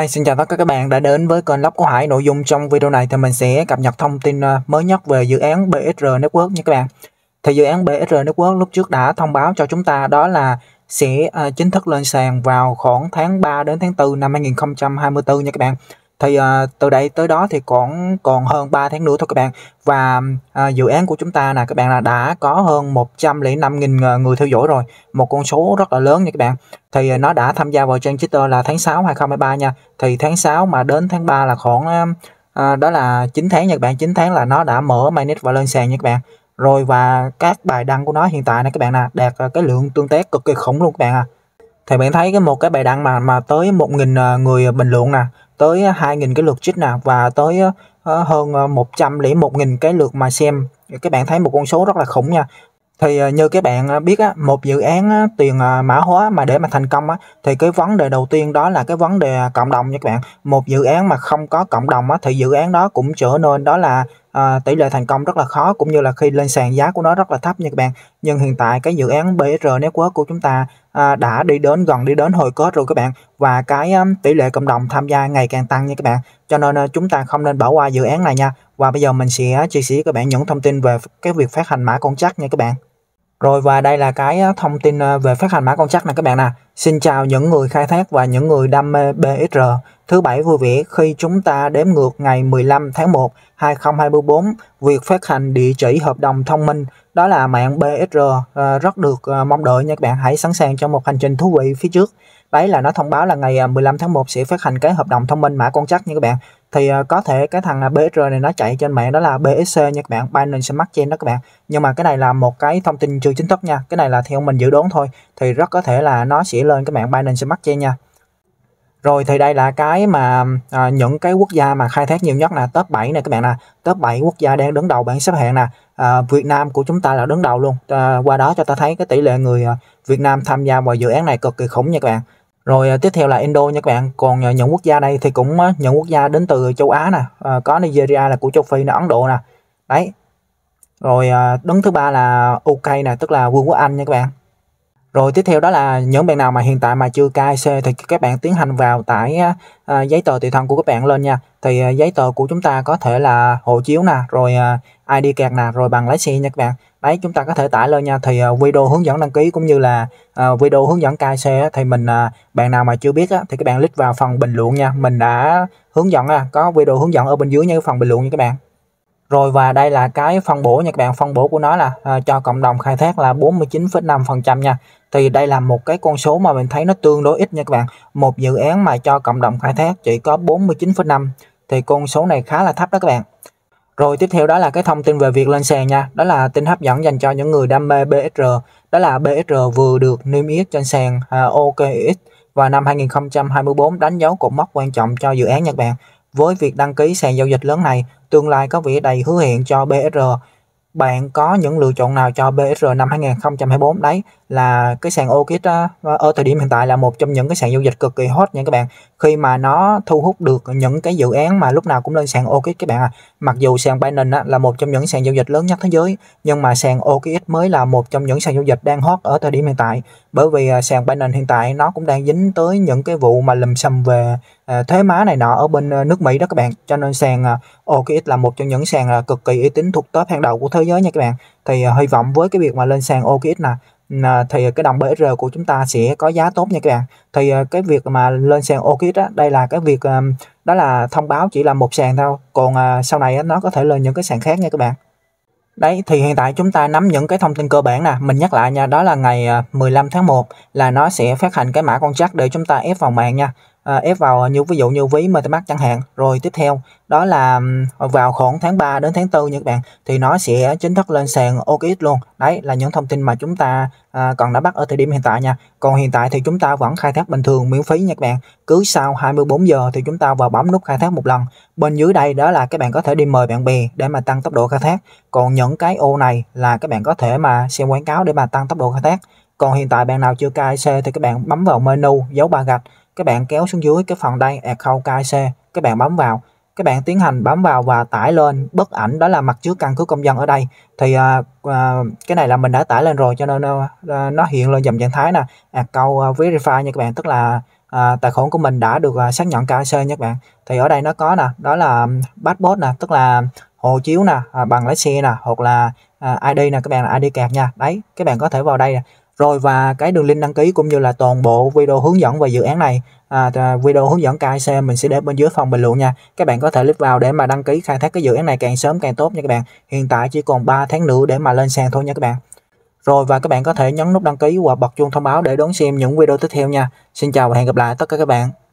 Hi, xin chào tất cả các bạn đã đến với kênh Lóc của Hải. Nội dung trong video này thì mình sẽ cập nhật thông tin à, mới nhất về dự án BSR Network nha các bạn. Thì dự án BSR Network lúc trước đã thông báo cho chúng ta đó là sẽ à, chính thức lên sàn vào khoảng tháng 3 đến tháng 4 năm 2024 nha các bạn thì uh, từ đây tới đó thì còn còn hơn 3 tháng nữa thôi các bạn và uh, dự án của chúng ta là các bạn là đã có hơn 105.000 ờ, người theo dõi rồi một con số rất là lớn nha các bạn thì à, nó đã tham gia vào trang Twitter là tháng 6 2023 nha thì tháng 6 mà đến tháng 3 là khoảng uh, đó là 9 tháng nha các bạn 9 tháng là nó đã mở mainnet và lên sàn nha các bạn rồi và các bài đăng của nó hiện tại này các bạn nè đạt cái lượng tương tác cực kỳ khủng luôn các bạn à thì bạn thấy cái một cái bài đăng mà mà tới 1.000 ờ, người bình luận nè tới 2.000 à, cái lượt trích nè và tới à, à, hơn 101.000 cái lượt mà xem các bạn thấy một con số rất là khủng nha thì à, như các bạn à, biết á, một dự án tiền à, mã hóa mà để mà thành công á, thì cái vấn đề đầu tiên đó là cái vấn đề cộng đồng nha các bạn một dự án mà không có cộng đồng á, thì dự án đó cũng trở nên đó là à, tỷ lệ thành công rất là khó cũng như là khi lên sàn giá của nó rất là thấp nha các bạn nhưng hiện tại cái dự án BR Network của chúng ta à, đã đi đến gần đi đến hồi kết rồi các bạn và cái tỷ lệ cộng đồng tham gia ngày càng tăng nha các bạn cho nên chúng ta không nên bỏ qua dự án này nha và bây giờ mình sẽ chia sẻ các bạn những thông tin về cái việc phát hành mã con chắc nha các bạn rồi và đây là cái ờ, thông tin ờ, về phát hành mã con chắc nè các bạn nè Xin chào những người khai thác và những người đam mê BSR Thứ bảy vui vẻ khi chúng ta đếm ngược ngày 15 tháng 1 2024 Việc phát hành địa chỉ hợp đồng thông minh Đó là mạng BSR ờ, rất được mong đợi nha các bạn Hãy sẵn sàng cho một hành trình thú vị phía trước Đấy là nó thông báo là ngày 15 tháng 1 sẽ phát hành cái hợp đồng thông minh mã con chắc nha các bạn thì ờ, có thể cái thằng ờ, BSR này nó chạy trên mạng đó là BSC nha các bạn Binance Smart Chain đó các bạn nhưng mà cái này là một cái thông tin chưa chính thức nha cái này là theo mình dự đoán thôi thì rất có thể là nó sẽ lên cái mạng Binance Smart Chain nha rồi thì đây là cái mà à, những cái quốc gia mà khai thác nhiều nhất là top 7 này các bạn nè top 7 quốc gia đang đứng đầu bảng xếp hạng nè à, Việt Nam của chúng ta là đứng đầu luôn à, qua đó cho ta thấy cái tỷ lệ người à, Việt Nam tham gia vào dự án này cực kỳ khủng nha các bạn rồi à, tiếp theo là Indo nha các bạn còn à, những quốc gia đây thì cũng à, những quốc gia đến từ châu Á nè có Nigeria là của châu Phi nè Ấn Độ nè đấy rồi đứng thứ ba là ukraine nè tức là Vương quốc Anh nha các bạn rồi tiếp theo đó là những bạn nào mà hiện tại mà chưa KIC thì các bạn tiến hành vào tải à, à, giấy tờ tùy thân của các bạn lên nha thì à, giấy tờ của chúng ta có thể là hộ chiếu nè rồi ID card nè rồi bằng lái xe nha các bạn đấy chúng ta có thể tải lên nha thì video hướng dẫn đăng ký cũng như là video hướng dẫn KIC á, thì mình bạn nào mà chưa biết á, thì các bạn click vào phần bình luận nha mình đã hướng dẫn có video hướng dẫn ở bên dưới nha cái phần bình luận nha các bạn rồi và đây là cái phân bổ nha các bạn phân bổ của nó là à, cho cộng đồng khai thác là 49,5% nha thì đây là một cái con số mà mình thấy nó tương đối ít nha các bạn một dự án mà cho cộng đồng khai thác chỉ có 49,5 thì con số này khá là thấp đó các bạn rồi tiếp theo đó là cái thông tin về việc lên sàn nha đó là tin hấp dẫn dành cho những người đam mê BSR đó là BSR vừa được niêm yết trên sàn à, OKX và năm 2024 đánh dấu cột mốc quan trọng cho dự án nha các bạn. Với việc đăng ký sàn giao dịch lớn này, tương lai có vẻ đầy hứa hẹn cho BSR. Bạn có những lựa chọn nào cho BSR năm 2024 đấy là cái sàn OKX ở thời điểm hiện tại là một trong những cái sàn giao dịch cực kỳ hot nha các bạn. Khi mà nó thu hút được những cái dự án mà lúc nào cũng lên sàn OKX các bạn à. Mặc dù sàn Binance là một trong những sàn giao dịch lớn nhất thế giới, nhưng mà sàn OKX mới là một trong những sàn giao dịch đang hot ở thời điểm hiện tại. Bởi vì à, sàn Binance hiện tại nó cũng đang dính tới những cái vụ mà lùm xùm về Ờ, thuế má này nọ ở bên ờ, nước Mỹ đó các bạn cho nên sàn ờ, OKX là một trong những sàn là cực kỳ uy tín thuộc top hàng đầu của thế giới nha các bạn thì hy vọng với cái việc mà lên sàn OKX là thì cái đồng BR của chúng ta sẽ có giá tốt nha các bạn thì cái việc mà lên sàn OKX đó, đây là cái việc đó là thông báo chỉ là một sàn thôi còn sau này nó có thể lên những cái sàn khác nha các bạn Đấy thì hiện tại chúng ta nắm những cái thông tin cơ bản nè, mình nhắc lại nha, đó là ngày 15 tháng 1 là nó sẽ phát hành cái mã con chắc để chúng ta ép vào mạng nha à, ép vào như ví dụ như ví MetaMask chẳng hạn rồi tiếp theo đó là vào khoảng tháng 3 đến tháng 4 nha các bạn thì nó sẽ chính thức lên sàn OKX luôn đấy là những thông tin mà chúng ta à, còn đã bắt ở thời điểm hiện tại nha còn hiện tại thì chúng ta vẫn khai thác bình thường miễn phí nha các bạn cứ sau 24 giờ thì chúng ta vào bấm nút khai thác một lần bên dưới đây đó là các bạn có thể đi mời bạn bè để mà tăng tốc độ khai thác còn những cái ô này là các bạn có thể mà xem quảng cáo để mà tăng tốc độ khai thác còn hiện tại bạn nào chưa KIC thì các bạn bấm vào menu dấu ba gạch các bạn kéo xuống dưới cái phần đây account à, khâu KIC các bạn bấm vào các bạn tiến hành bấm vào và tải lên bức ảnh đó là mặt trước căn cước công dân ở đây thì uh, uh, cái này là mình đã tải lên rồi cho nên uh, nó hiện lên dòng trạng thái nè add câu uh, verify nha các bạn tức là à, tài khoản của mình đã được à, xác nhận KYC nha các bạn thì ở đây nó có nè đó là passport nè tức là hộ chiếu nè à, bằng lái xe nè hoặc là à, ID nè các bạn là ID card nha đấy các bạn có thể vào đây nè rồi và cái đường link đăng ký cũng như là toàn bộ video hướng dẫn về dự án này à, video hướng dẫn KIC mình sẽ để bên dưới phần bình luận nha các bạn có thể click vào để mà đăng ký khai thác cái dự án này càng sớm càng tốt nha các bạn hiện tại chỉ còn 3 tháng nữa để mà lên sàn thôi nha các bạn rồi và các bạn có thể nhấn nút đăng ký và bật chuông thông báo để đón xem những video tiếp theo nha xin chào và hẹn gặp lại tất cả các bạn